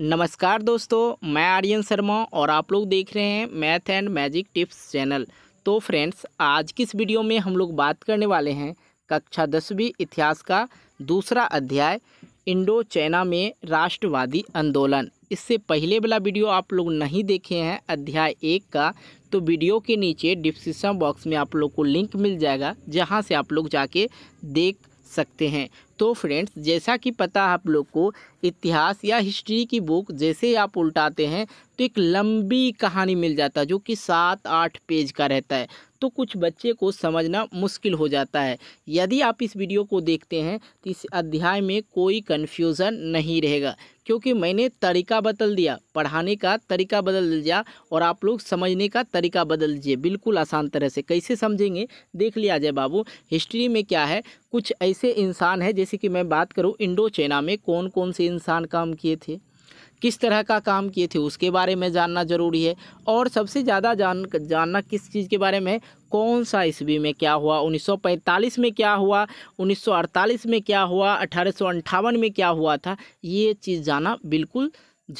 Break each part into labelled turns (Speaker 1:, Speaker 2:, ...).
Speaker 1: नमस्कार दोस्तों मैं आर्यन शर्मा और आप लोग देख रहे हैं math and magic tips channel तो फ्रेंड्स आज की इस वीडियो में हम लोग बात करने वाले हैं कक्षा दसवीं इतिहास का दूसरा अध्याय इंडो चाइना में राष्ट्रवादी आंदोलन इससे पहले वाला वीडियो आप लोग नहीं देखे हैं अध्याय एक का तो वीडियो के नीचे डिस्क्रिप्शन बॉक्स में आप लोग को लिंक मिल जाएगा जहाँ से आप लोग जाके देख सकते हैं तो फ्रेंड्स जैसा कि पता आप लोग को इतिहास या हिस्ट्री की बुक जैसे आप उल्टाते हैं तो एक लंबी कहानी मिल जाता है जो कि सात आठ पेज का रहता है तो कुछ बच्चे को समझना मुश्किल हो जाता है यदि आप इस वीडियो को देखते हैं तो इस अध्याय में कोई कन्फ्यूज़न नहीं रहेगा क्योंकि मैंने तरीका बदल दिया पढ़ाने का तरीका बदल दिया और आप लोग समझने का तरीका बदल दीजिए बिल्कुल आसान तरह से कैसे समझेंगे देख लिया जाए बाबू हिस्ट्री में क्या है कुछ ऐसे इंसान हैं जैसे कि मैं बात करूँ इंडो चाइना में कौन कौन से इंसान काम किए थे किस तरह का काम किए थे उसके बारे में जानना ज़रूरी है और सबसे ज़्यादा जान जानना किस चीज़ के बारे में कौन सा ईस्वी में क्या हुआ 1945 में क्या हुआ 1948 में क्या हुआ अठारह में क्या हुआ था ये चीज़ जानना बिल्कुल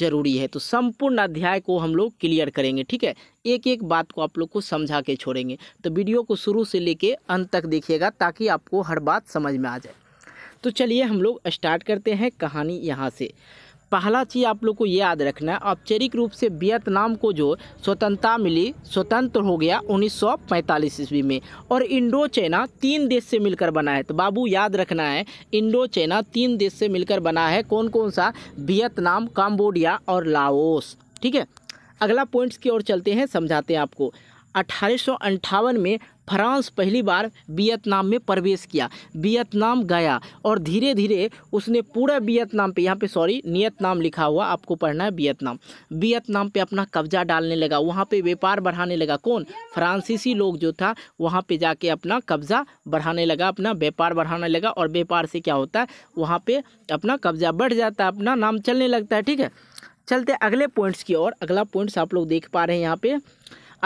Speaker 1: जरूरी है तो संपूर्ण अध्याय को हम लोग क्लियर करेंगे ठीक है एक एक बात को आप लोग को समझा के छोड़ेंगे तो वीडियो को शुरू से लेके अंत तक देखिएगा ताकि आपको हर बात समझ में आ जाए तो चलिए हम लोग स्टार्ट करते हैं कहानी यहाँ से पहला चीज़ आप लोग को ये याद रखना है औपचारिक रूप से वियतनाम को जो स्वतंत्रता मिली स्वतंत्र हो गया 1945 ईस्वी में और इंडो चाइना तीन देश से मिलकर बना है तो बाबू याद रखना है इंडो चाइना तीन देश से मिलकर बना है कौन कौन सा वियतनाम कम्बोडिया और लाओस ठीक है अगला पॉइंट्स की ओर चलते हैं समझाते हैं आपको अठारह में फ्रांस पहली बार वियतनाम में प्रवेश किया वियतनाम गया और धीरे धीरे उसने पूरा वियतनाम पे यहाँ पे सॉरी नियतनाम लिखा हुआ आपको पढ़ना है वियतनाम वियतनाम पे अपना कब्जा डालने लगा वहाँ पे व्यापार बढ़ाने लगा कौन फ्रांसीसी लोग जो था वहाँ पे जाके अपना कब्जा बढ़ाने लगा अपना व्यापार बढ़ाने लगा और व्यापार से क्या होता है वहाँ पर अपना कब्जा बढ़ जाता है अपना नाम चलने लगता है ठीक है चलते अगले पॉइंट्स की ओर अगला पॉइंट्स आप लोग देख पा रहे हैं यहाँ पर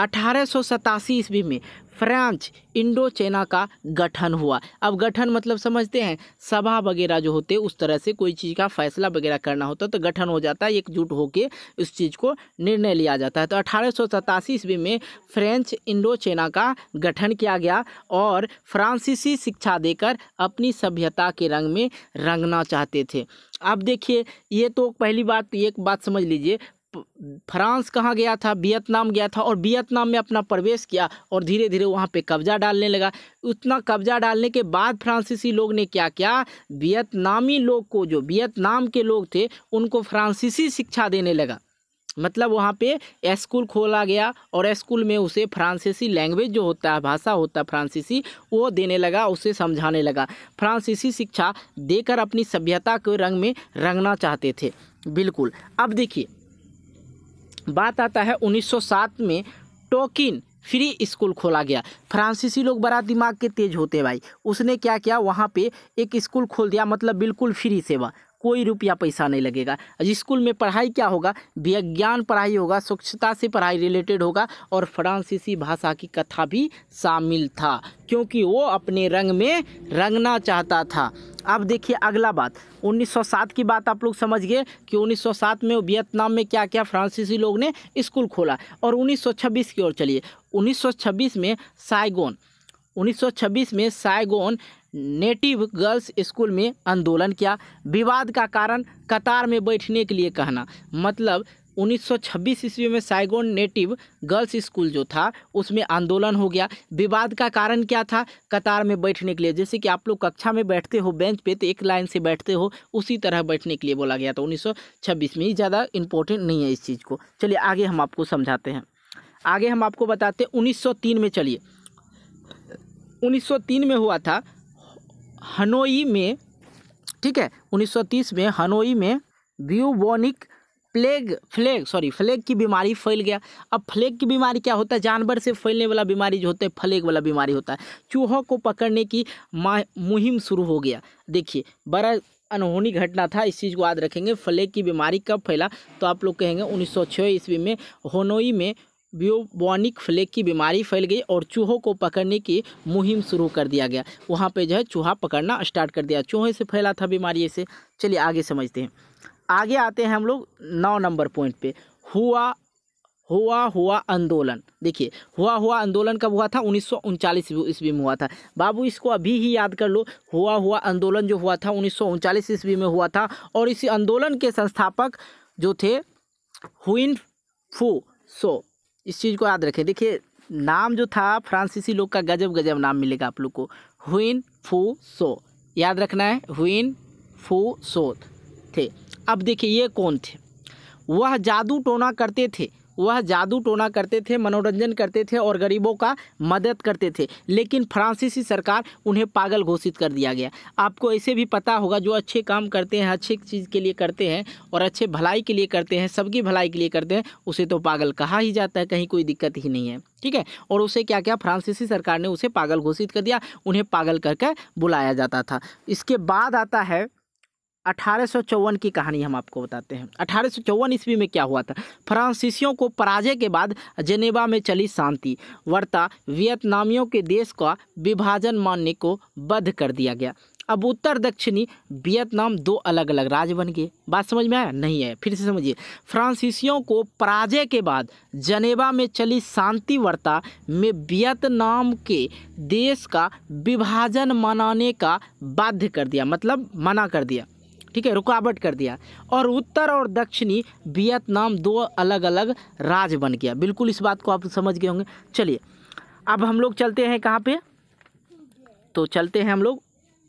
Speaker 1: अठारह सौ सतासी ईस्वी में फ्रांच इंडो चाइना का गठन हुआ अब गठन मतलब समझते हैं सभा वगैरह जो होते उस तरह से कोई चीज़ का फैसला वगैरह करना होता तो गठन हो जाता है एकजुट होकर उस चीज़ को निर्णय लिया जाता है तो अठारह सौ सतासी ईस्वी में फ्रेंच इंडो चाइना का गठन किया गया और फ्रांसीसी शिक्षा देकर अपनी सभ्यता के रंग में रंगना चाहते थे अब देखिए ये तो पहली बात एक बात समझ लीजिए फ्रांस कहाँ गया था वियतनाम गया था और वियतनाम में अपना प्रवेश किया और धीरे धीरे वहाँ पे कब्जा डालने लगा उतना कब्जा डालने के बाद फ्रांसीसी लोग ने क्या किया वियतनामी लोग को जो वियतनाम के लोग थे उनको फ्रांसीसी शिक्षा देने लगा मतलब वहाँ पे स्कूल खोला गया और स्कूल में उसे फ्रांसीसी लैंग्वेज जो होता है भाषा होता है फ्रांसीसी वो देने लगा उसे समझाने लगा फ्रांसीसी शिक्षा देकर अपनी सभ्यता के रंग में रंगना चाहते थे बिल्कुल अब देखिए बात आता है 1907 में टोकिन फ्री स्कूल खोला गया फ्रांसीसी लोग बड़ा दिमाग के तेज होते हैं भाई उसने क्या किया वहाँ पे एक स्कूल खोल दिया मतलब बिल्कुल फ्री सेवा कोई रुपया पैसा नहीं लगेगा स्कूल में पढ़ाई क्या होगा विज्ञान पढ़ाई होगा स्वच्छता से पढ़ाई रिलेटेड होगा और फ्रांसीसी भाषा की कथा भी शामिल था क्योंकि वो अपने रंग में रंगना चाहता था अब देखिए अगला बात 1907 की बात आप लोग समझ गए कि 1907 में वियतनाम में क्या क्या फ्रांसीसी लोग ने स्कूल खोला और 1926 की ओर चलिए 1926 में साइगोन 1926 में साइगोन नेटिव गर्ल्स स्कूल में आंदोलन किया विवाद का कारण कतार में बैठने के लिए कहना मतलब 1926 ईस्वी में साइगोन नेटिव गर्ल्स स्कूल जो था उसमें आंदोलन हो गया विवाद का कारण क्या था कतार में बैठने के लिए जैसे कि आप लोग कक्षा में बैठते हो बेंच पे तो एक लाइन से बैठते हो उसी तरह बैठने के लिए बोला गया था 1926 में ही ज़्यादा इम्पोर्टेंट नहीं है इस चीज़ को चलिए आगे हम आपको समझाते हैं आगे हम आपको बताते हैं उन्नीस में चलिए उन्नीस में हुआ था हनोई में ठीक है 1930 में हनोई में bubonic plague plague sorry plague की बीमारी फैल गया अब फ्लेग की बीमारी क्या होता है जानवर से फैलने वाला बीमारी जो होता है फ्लेग वाला बीमारी होता है चूहों को पकड़ने की मुहिम शुरू हो गया देखिए बड़ा अनहोनी घटना था इस चीज़ को याद रखेंगे फ्लेग की बीमारी कब फैला तो आप लोग कहेंगे 1906 ईस्वी में होनोई में ब्यूबॉनिक फ्लेक की बीमारी फैल गई और चूहों को पकड़ने की मुहिम शुरू कर दिया गया वहाँ पे जो है चूहा पकड़ना स्टार्ट कर दिया चूहे से फैला था बीमारी इसे चलिए आगे समझते हैं आगे आते हैं हम लोग नौ नंबर पॉइंट पे हुआ हुआ हुआ आंदोलन देखिए हुआ हुआ आंदोलन कब हुआ था उन्नीस सौ ईस्वी में हुआ था बाबू इसको अभी ही याद कर लो हुआ हुआ आंदोलन जो हुआ था उन्नीस सौ ईस्वी में हुआ था और इसी आंदोलन के संस्थापक जो थे हुइन फू सो इस चीज़ को याद रखें देखिए नाम जो था फ्रांसीसी लोग का गजब गजब नाम मिलेगा आप लोग को हुइन फू सो याद रखना है हुइन फू सो थे अब देखिए ये कौन थे वह जादू टोना करते थे वह जादू टोना करते थे मनोरंजन करते थे और गरीबों का मदद करते थे लेकिन फ्रांसीसी सरकार उन्हें पागल घोषित कर दिया गया आपको ऐसे भी पता होगा जो अच्छे काम करते हैं अच्छी चीज़ के लिए करते हैं और अच्छे भलाई के लिए करते हैं सबकी भलाई के लिए करते हैं उसे तो पागल कहा ही जाता है कहीं कोई दिक्कत ही नहीं है ठीक है और उसे क्या क्या फ्रांसीसी सरकार ने उसे पागल घोषित कर दिया उन्हें पागल करके बुलाया जाता था इसके बाद आता है अठारह की कहानी हम आपको बताते हैं अठारह सौ ईस्वी में क्या हुआ था फ्रांसीसियों को पराजय के बाद जेनेवा में चली शांति वर्ता वियतनामियों के देश का विभाजन मानने को बद्ध कर दिया गया अब उत्तर दक्षिणी वियतनाम दो अलग अलग राज्य बन गए बात समझ में आया नहीं है फिर से समझिए फ्रांसीसियों को पराजय के बाद जनेवा में चली शांति वार्ता में वियतनाम के देश का विभाजन मनाने का बाध्य कर दिया मतलब मना कर दिया ठीक है रुकावट कर दिया और उत्तर और दक्षिणी वियतनाम दो अलग अलग राज बन गया बिल्कुल इस बात को आप समझ गए होंगे चलिए अब हम लोग चलते हैं कहाँ पे तो चलते हैं हम लोग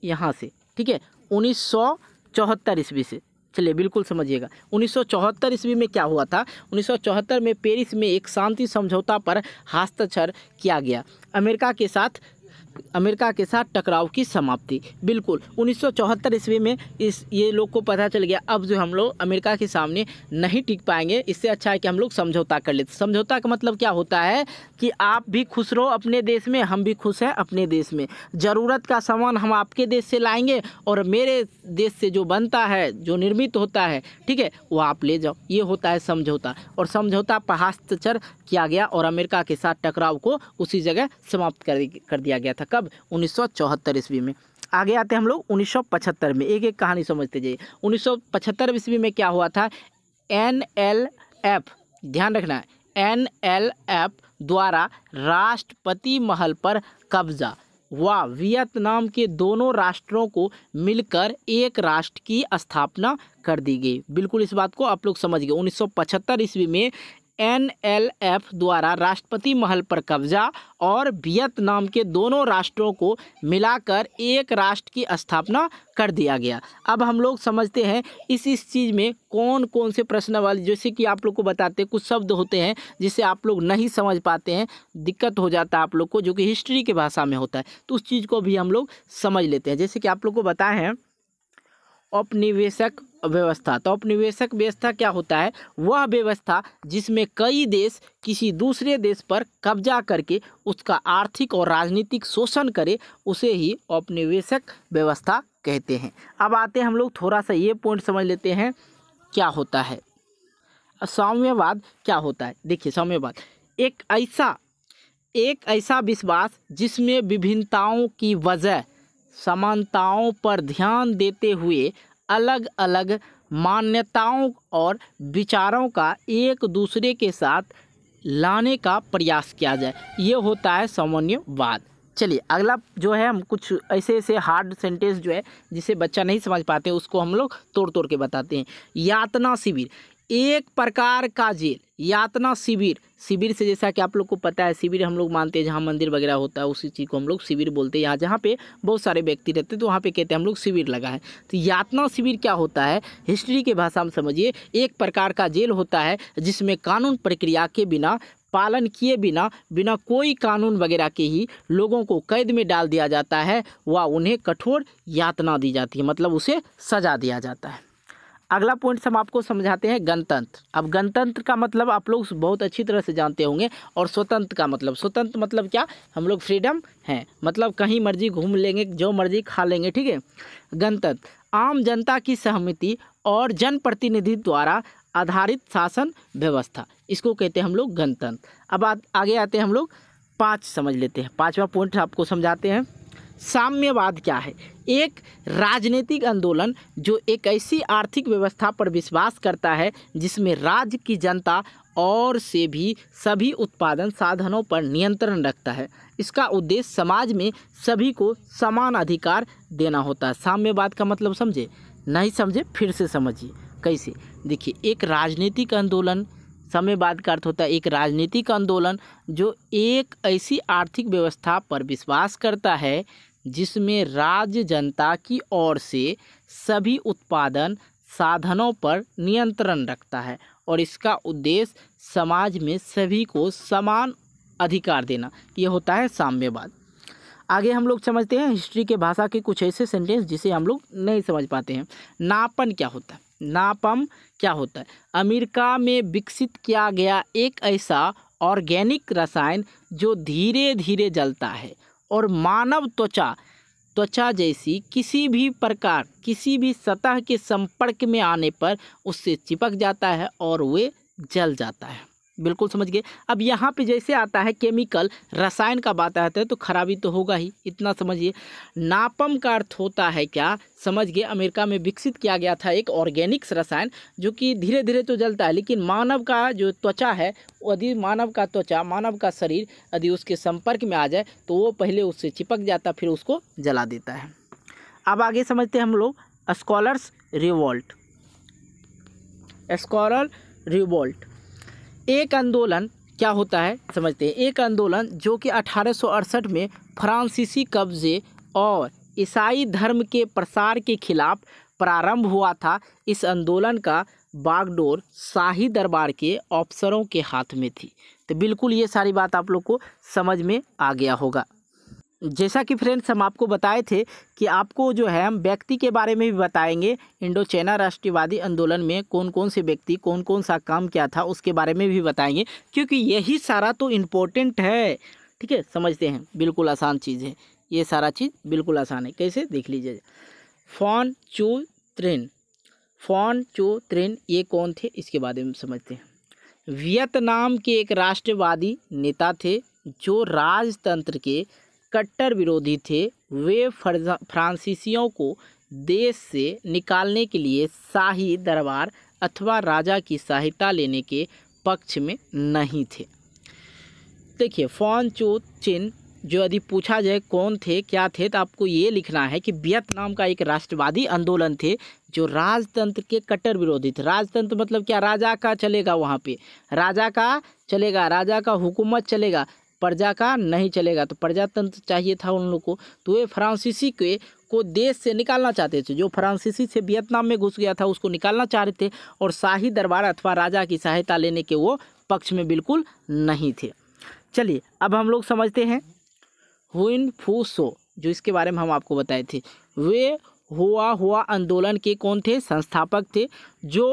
Speaker 1: यहाँ से ठीक है उन्नीस सौ चौहत्तर ईस्वी से चलिए बिल्कुल समझिएगा 1974 ईस्वी में क्या हुआ था 1974 में पेरिस में एक शांति समझौता पर हस्ताक्षर किया गया अमेरिका के साथ अमेरिका के साथ टकराव की समाप्ति बिल्कुल 1974 ईस्वी में इस ये लोग को पता चल गया अब जो हम लोग अमेरिका के सामने नहीं टिक पाएंगे इससे अच्छा है कि हम लोग समझौता कर लेते समझौता का मतलब क्या होता है कि आप भी खुश रहो अपने देश में हम भी खुश हैं अपने देश में ज़रूरत का सामान हम आपके देश से लाएंगे और मेरे देश से जो बनता है जो निर्मित होता है ठीक है वो आप ले जाओ ये होता है समझौता और समझौता पर हस्ताक्षर किया गया और अमेरिका के साथ टकराव को उसी जगह समाप्त कर दिया गया था कब उन्नीस सौ ईस्वी में आगे आते हम लोग 1975 में एक एक कहानी समझते जाइए 1975 ईस्वी में क्या हुआ था एन एल एफ ध्यान रखना एन एल एफ द्वारा राष्ट्रपति महल पर कब्जा व वियतनाम के दोनों राष्ट्रों को मिलकर एक राष्ट्र की स्थापना कर दी गई बिल्कुल इस बात को आप लोग समझ गए 1975 ईस्वी में एनएलएफ द्वारा राष्ट्रपति महल पर कब्जा और वियतनाम के दोनों राष्ट्रों को मिलाकर एक राष्ट्र की स्थापना कर दिया गया अब हम लोग समझते हैं इस इस चीज़ में कौन कौन से प्रश्न वाले जैसे कि आप लोग को बताते हैं कुछ शब्द होते हैं जिसे आप लोग नहीं समझ पाते हैं दिक्कत हो जाता है आप लोग को जो कि हिस्ट्री के भाषा में होता है तो उस चीज़ को भी हम लोग समझ लेते हैं जैसे कि आप लोग को बताएँ औपनिवेशक व्यवस्था तो औपनिवेशक व्यवस्था क्या होता है वह व्यवस्था जिसमें कई देश किसी दूसरे देश पर कब्जा करके उसका आर्थिक और राजनीतिक शोषण करे उसे ही औपनिवेशक व्यवस्था कहते हैं अब आते हैं हम लोग थोड़ा सा ये पॉइंट समझ लेते हैं क्या होता है सौम्यवाद क्या होता है देखिए सौम्यवाद एक ऐसा एक ऐसा विश्वास जिसमें विभिन्नताओं की वजह समानताओं पर ध्यान देते हुए अलग अलग मान्यताओं और विचारों का एक दूसरे के साथ लाने का प्रयास किया जाए ये होता है समन्वयवाद चलिए अगला जो है हम कुछ ऐसे ऐसे हार्ड सेंटेंस जो है जिसे बच्चा नहीं समझ पाते उसको हम लोग तोड़ तोड़ के बताते हैं यातना शिविर एक प्रकार का जेल यातना शिविर शिविर से जैसा कि आप लोग को पता है शिविर हम लोग मानते हैं जहाँ मंदिर वगैरह होता है उसी चीज़ को हम लोग शिविर बोलते हैं यहाँ जहाँ पे बहुत सारे व्यक्ति रहते हैं तो वहाँ पे कहते हैं हम लोग शिविर लगा है तो यातना शिविर क्या होता है हिस्ट्री के भाषा में समझिए एक प्रकार का जेल होता है जिसमें कानून प्रक्रिया के बिना पालन किए बिना बिना कोई कानून वगैरह के ही लोगों को कैद में डाल दिया जाता है व उन्हें कठोर यातना दी जाती है मतलब उसे सजा दिया जाता है अगला पॉइंट हम आपको समझाते हैं गणतंत्र अब गणतंत्र का मतलब आप लोग बहुत अच्छी तरह से जानते होंगे और स्वतंत्र का मतलब स्वतंत्र मतलब क्या हम लोग फ्रीडम हैं मतलब कहीं मर्जी घूम लेंगे जो मर्जी खा लेंगे ठीक है गणतंत्र आम जनता की सहमति और जनप्रतिनिधि द्वारा आधारित शासन व्यवस्था इसको कहते हैं हम लोग गणतंत्र अब आगे आते हैं हम लोग पाँच समझ लेते हैं पाँचवा पॉइंट आपको समझाते हैं साम्यवाद क्या है एक राजनीतिक आंदोलन जो एक ऐसी आर्थिक व्यवस्था पर विश्वास करता है जिसमें राज्य की जनता और से भी सभी उत्पादन साधनों पर नियंत्रण रखता है इसका उद्देश्य समाज में सभी को समान अधिकार देना होता है साम्यवाद का मतलब समझे नहीं समझे फिर से समझिए कैसे देखिए एक राजनीतिक आंदोलन साम्यवाद का अर्थ होता है एक राजनीतिक आंदोलन जो एक ऐसी आर्थिक व्यवस्था पर विश्वास करता है जिसमें राज्य जनता की ओर से सभी उत्पादन साधनों पर नियंत्रण रखता है और इसका उद्देश्य समाज में सभी को समान अधिकार देना ये होता है साम्यवाद आगे हम लोग समझते हैं हिस्ट्री के भाषा के कुछ ऐसे सेंटेंस जिसे हम लोग नहीं समझ पाते हैं नापन क्या होता है नापम क्या होता है अमेरिका में विकसित किया गया एक ऐसा ऑर्गेनिक रसायन जो धीरे धीरे जलता है और मानव त्वचा त्वचा जैसी किसी भी प्रकार किसी भी सतह के संपर्क में आने पर उससे चिपक जाता है और वे जल जाता है बिल्कुल समझ गए अब यहाँ पे जैसे आता है केमिकल रसायन का बात आता है तो खराबी तो होगा ही इतना समझिए नापम का अर्थ होता है क्या समझ गए अमेरिका में विकसित किया गया था एक ऑर्गेनिक्स रसायन जो कि धीरे धीरे तो जलता है लेकिन मानव का जो त्वचा है यदि मानव का त्वचा मानव का शरीर यदि उसके संपर्क में आ जाए तो वो पहले उससे चिपक जाता फिर उसको जला देता है अब आगे समझते हैं हम लोग स्कॉलर्स रिवॉल्ट स्कॉलर रिवॉल्ट एक आंदोलन क्या होता है समझते हैं एक आंदोलन जो कि अठारह में फ्रांसीसी कब्जे और ईसाई धर्म के प्रसार के खिलाफ प्रारंभ हुआ था इस आंदोलन का बागडोर शाही दरबार के अफसरों के हाथ में थी तो बिल्कुल ये सारी बात आप लोग को समझ में आ गया होगा जैसा कि फ्रेंड्स हम आपको बताए थे कि आपको जो है हम व्यक्ति के बारे में भी बताएंगे इंडो चाइना राष्ट्रवादी आंदोलन में कौन कौन से व्यक्ति कौन कौन सा काम क्या था उसके बारे में भी बताएंगे क्योंकि यही सारा तो इम्पोर्टेंट है ठीक है समझते हैं बिल्कुल आसान चीज़ है ये सारा चीज़ बिल्कुल आसान है कैसे देख लीजिए फोन चू त्रेन फोन चू त्रेन ये कौन थे इसके बारे में समझते हैं वियतनाम के एक राष्ट्रवादी नेता थे जो राजतंत्र के कट्टर विरोधी थे वे फ्रांसीसियों को देश से निकालने के लिए शाही दरबार अथवा राजा की सहायता लेने के पक्ष में नहीं थे देखिए फॉन चो चिन जो यदि पूछा जाए कौन थे क्या थे तो आपको ये लिखना है कि वियतनाम का एक राष्ट्रवादी आंदोलन थे जो राजतंत्र के कट्टर विरोधी थे राजतंत्र मतलब क्या राजा का चलेगा वहाँ पे राजा का चलेगा राजा का हुकूमत चलेगा प्रजा का नहीं चलेगा तो प्रजातंत्र चाहिए था उन लोग को तो वे फ्रांसीसी के को देश से निकालना चाहते थे जो फ्रांसीसी से वियतनाम में घुस गया था उसको निकालना चाह रहे थे और शाही दरबार अथवा राजा की सहायता लेने के वो पक्ष में बिल्कुल नहीं थे चलिए अब हम लोग समझते हैं हुइन सो जो इसके बारे में हम आपको बताए थे वे हुआ हुआ आंदोलन के कौन थे संस्थापक थे जो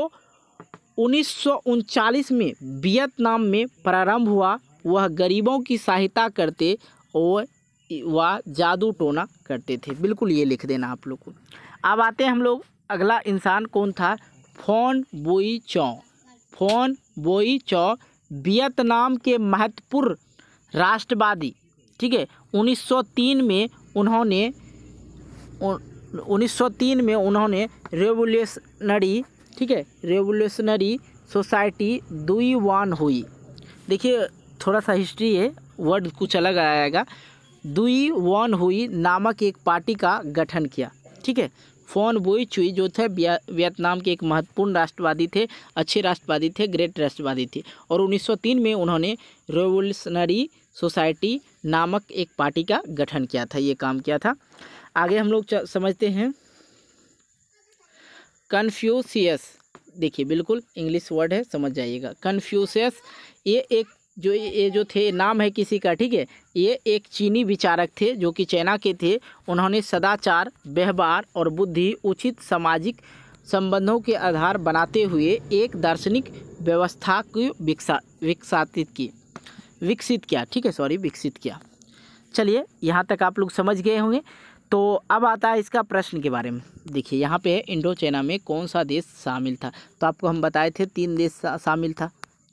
Speaker 1: उन्नीस में वियतनाम में प्रारंभ हुआ वह गरीबों की सहायता करते और वह जादू टोना करते थे बिल्कुल ये लिख देना आप लोग को अब आते हैं हम लोग अगला इंसान कौन था फोन बोई चौ फोन बोई चौ वियतनाम के महत्वपूर्ण राष्ट्रवादी ठीक है 1903 में उन्होंने 1903 में उन्होंने रेवोल्यूशनरी ठीक है रेवोल्यूशनरी सोसाइटी दुई वन हुई देखिए थोड़ा सा हिस्ट्री है वर्ड कुछ अलग आएगा दुई वॉन हुई नामक एक पार्टी का गठन किया ठीक है फोन बोई चुई जो थे वियतनाम के एक महत्वपूर्ण राष्ट्रवादी थे अच्छे राष्ट्रवादी थे ग्रेट राष्ट्रवादी थे और 1903 में उन्होंने रेवोल्यूशनरी सोसाइटी नामक एक पार्टी का गठन किया था ये काम किया था आगे हम लोग समझते हैं कन्फ्यूसियस देखिए बिल्कुल इंग्लिश वर्ड है समझ जाइएगा कन्फ्यूसियस ये एक जो ये जो थे नाम है किसी का ठीक है ये एक चीनी विचारक थे जो कि चाइना के थे उन्होंने सदाचार व्यवहार और बुद्धि उचित सामाजिक संबंधों के आधार बनाते हुए एक दार्शनिक व्यवस्था को विकसा विकसातित की विकसित किया ठीक है सॉरी विकसित किया चलिए यहाँ तक आप लोग समझ गए होंगे तो अब आता है इसका प्रश्न के बारे में देखिए यहाँ पे इंडो चाइना में कौन सा देश शामिल था तो आपको हम बताए थे तीन देश शामिल था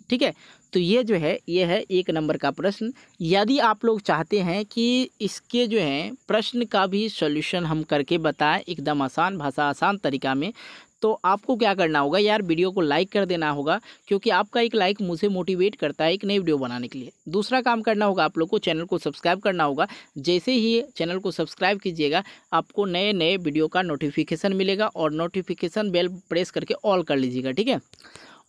Speaker 1: ठीक है तो ये जो है ये है एक नंबर का प्रश्न यदि आप लोग चाहते हैं कि इसके जो है प्रश्न का भी सॉल्यूशन हम करके बताएं एकदम आसान भाषा आसान तरीका में तो आपको क्या करना होगा यार वीडियो को लाइक कर देना होगा क्योंकि आपका एक लाइक मुझे मोटिवेट करता है एक नई वीडियो बनाने के लिए दूसरा काम करना होगा आप लोग को चैनल को सब्सक्राइब करना होगा जैसे ही चैनल को सब्सक्राइब कीजिएगा आपको नए नए वीडियो का नोटिफिकेशन मिलेगा और नोटिफिकेशन बेल प्रेस करके ऑल कर लीजिएगा ठीक है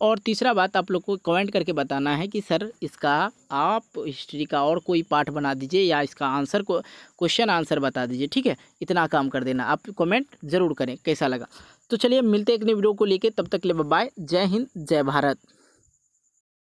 Speaker 1: और तीसरा बात आप लोग को कमेंट करके बताना है कि सर इसका आप हिस्ट्री का और कोई पार्ट बना दीजिए या इसका आंसर को क्वेश्चन आंसर बता दीजिए ठीक है इतना काम कर देना आप कमेंट ज़रूर करें कैसा लगा तो चलिए मिलते हैं एक नई वीडियो को लेके तब तक ले बाय जय हिंद जय भारत